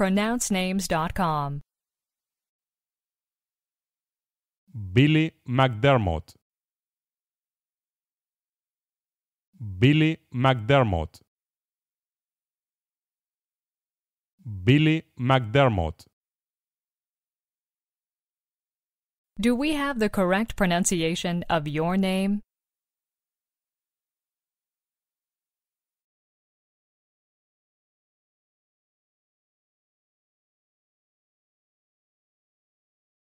pronouncenames.com. Billy McDermott. Billy McDermott. Billy McDermott. Do we have the correct pronunciation of your name?